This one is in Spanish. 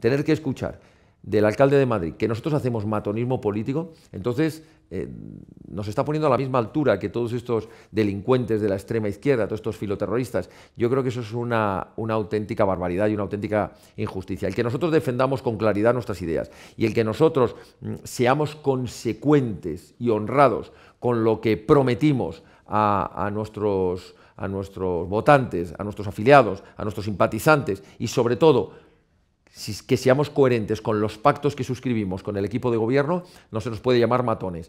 tener que escuchar del alcalde de Madrid que nosotros hacemos matonismo político, entonces eh, nos está poniendo a la misma altura que todos estos delincuentes de la extrema izquierda, todos estos filoterroristas. Yo creo que eso es una, una, auténtica barbaridad y una auténtica injusticia. El que nosotros defendamos con claridad nuestras ideas y el que nosotros mm, seamos consecuentes y honrados con lo que prometimos nuestros a nuestros votantes, a nuestros afiliados, a nuestros simpatizantes y sobre todo si que seamos coherentes con los pactos que suscribimos con el equipo de gobierno, no se nos puede llamar matones.